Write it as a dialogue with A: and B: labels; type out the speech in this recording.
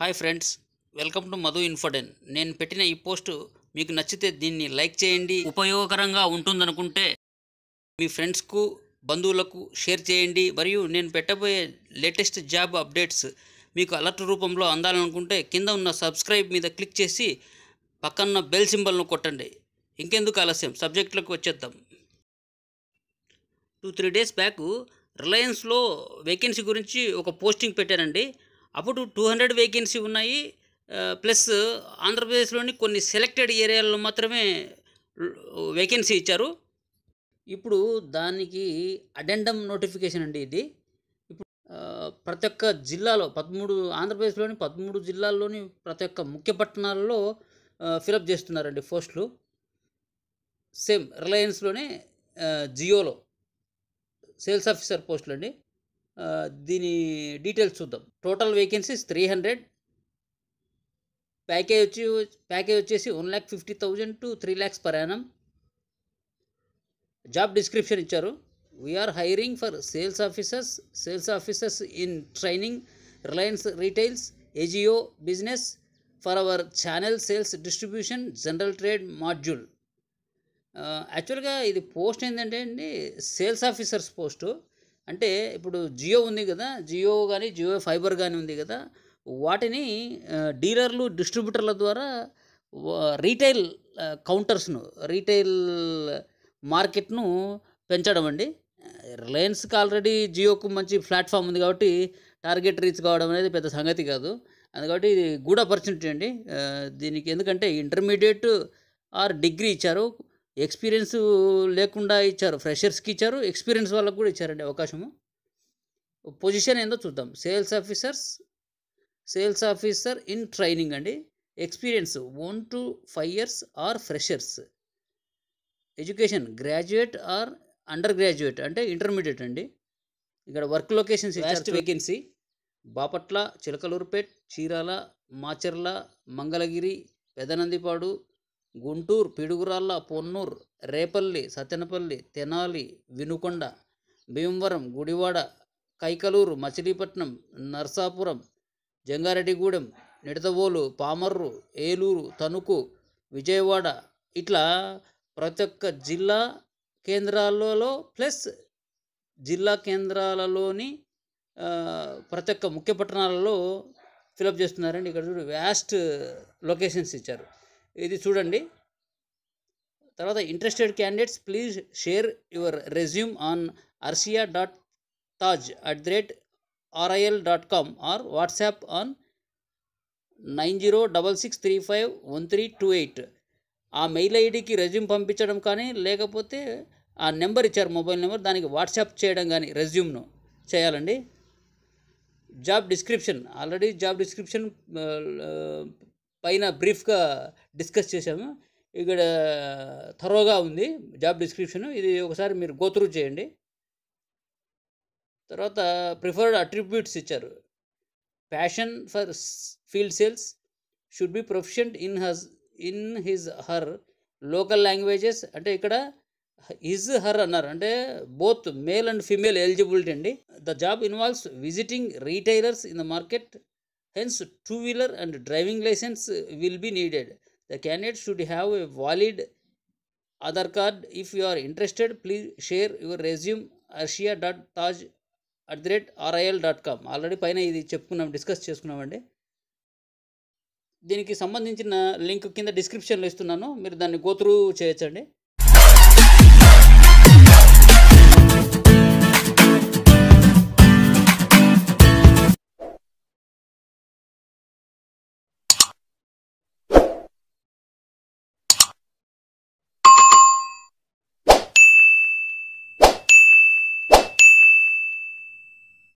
A: Hi friends welcome to Madhu Infoden నేను పెట్టిన ఈ పోస్ట్ మీకు నచ్చితే దీన్ని లైక్ చేయండి ఉపయోగకరంగా ఉంటుందనుకుంటే మీ ఫ్రెండ్స్కు బంధువులకు షేర్ చేయండి మరియు నేను పెట్టబోయే లేటెస్ట్ జాబ్ అప్డేట్స్ మీకు అలర్ట్ రూపంలో అందాలనుకుంటే కింద ఉన్న సబ్స్క్రైబ్ మీద క్లిక్ చేసి పక్కన్న బెల్ సింబల్ను కొట్టండి ఇంకెందుకు ఆలస్యం సబ్జెక్టులకు వచ్చేద్దాం టూ త్రీ డేస్ బ్యాక్ రిలయన్స్లో వేకెన్సీ గురించి ఒక పోస్టింగ్ పెట్టానండి అప్పుడు టూ హండ్రెడ్ వేకెన్సీ ఉన్నాయి ప్లస్ ఆంధ్రప్రదేశ్లోని కొన్ని సెలెక్టెడ్ ఏరియాల్లో మాత్రమే వేకెన్సీ ఇచ్చారు ఇప్పుడు దానికి అడెండమ్ నోటిఫికేషన్ అండి ఇది ఇప్పుడు ప్రతి ఒక్క జిల్లాలో పదమూడు ఆంధ్రప్రదేశ్లోని పదమూడు జిల్లాల్లోని ప్రతి ఒక్క ముఖ్య పట్టణాల్లో ఫిలప్ చేస్తున్నారండి పోస్టులు సేమ్ రిలయన్స్లోనే జియోలో సేల్స్ ఆఫీసర్ పోస్టులు అండి దీని డీటెయిల్స్ చూద్దాం total vacancies three hundred package వచ్చి ప్యాకేజ్ వచ్చేసి one lakh fifty thousand to three lakhs per annum job description ఇచ్చారు we're hiring for sales officers sales officers in training Reliance retails Ajio business for our channel sales distribution general trade module యాక్చువల్గా ఇది post ఏంటంటే అండి sales officers post అంటే ఇప్పుడు జియో ఉంది కదా జియో కానీ జియో ఫైబర్ కానీ ఉంది కదా వాటిని డీలర్లు డిస్ట్రిబ్యూటర్ల ద్వారా రీటైల్ కౌంటర్స్ను రీటైల్ మార్కెట్ను పెంచడం అండి రిలయన్స్కి ఆల్రెడీ జియోకు మంచి ప్లాట్ఫామ్ ఉంది కాబట్టి టార్గెట్ రీచ్ కావడం అనేది పెద్ద సంగతి కాదు అందుకని ఇది గుడ్ ఆపర్చునిటీ అండి దీనికి ఎందుకంటే ఇంటర్మీడియట్ ఆర్ డిగ్రీ ఇచ్చారు ఎక్స్పీరియన్స్ లేకుండా ఇచ్చారు ఫ్రెషర్స్కి ఇచ్చారు ఎక్స్పీరియన్స్ వాళ్ళకు కూడా ఇచ్చారండి అవకాశము పొజిషన్ ఏందో చూద్దాం sales officers sales officer in training అండి experience one to five years or freshers education graduate or undergraduate అంటే ఇంటర్మీడియట్ అండి ఇక్కడ work locations first vacancy Bapatla Chilakaluripet Chirala Macherla Mangalagiri Pedanandipadu Guntur Piduguralla Ponnur Repalle Sattenapalli Tenali Vinukonda Bhimavaram Gudivada Kaikaluru Machilipatnam Narsapuram Jangareddygudem Nidadavolu Pamarru Eluru Tanuku Vijayawada ఇట్లా ప్రతి ఒక్క జిల్లా కేంద్రాలలో ప్లస్ జిల్లా కేంద్రాలలోని ప్రతి ఒక్క ముఖ్య పట్టణాలలో ఫిలప్ చేస్తున్నారండి ఇక్కడ చూడు వ్యాస్ట్ లొకేషన్స్ ఇచ్చారు ఇది చూడండి తర్వాత interested candidates please share your resume on Arshia dot Taj at the rate RIL dot com or WhatsApp on nine zero double six three five one three two eight ఆ మెయిల్ ఐడికి resume పంపించడం కానీ లేకపోతే ఆ నెంబర్ ఇచ్చారు మొబైల్ నెంబర్ దానికి WhatsApp చేయడం కానీ రెజ్యూమ్ను చేయాలండి job description already job description పైన బ్రీఫ్గా డిస్కస్ చేశాము ఇక్కడ తరోగా ఉంది జాబ్ డిస్క్రిప్షన్ ఇది ఒకసారి మీరు గోత్రూ చేయండి తర్వాత ప్రిఫర్డ్ అట్రిబ్యూట్స్ ఇచ్చారు passion for field sales should be proficient in his in his her local languages అంటే ఇక్కడ హిజ్ హర్ అన్నారు అంటే both male and female eligibility అండి the job involves visiting retailers in the market Hence, two wheeler and driving license will be needed. The candidate should have a valid Other card. If you are interested, please share your resume arshia.taj at the rate RIL dot com already పైన ఇది చెప్పుకున్నాం discuss చేసుకున్నామండి దీనికి సంబంధించిన link కింద డిస్క్రిప్షన్లో ఇస్తున్నాను మీరు దాన్ని గోత్రూ చేయొచ్చండి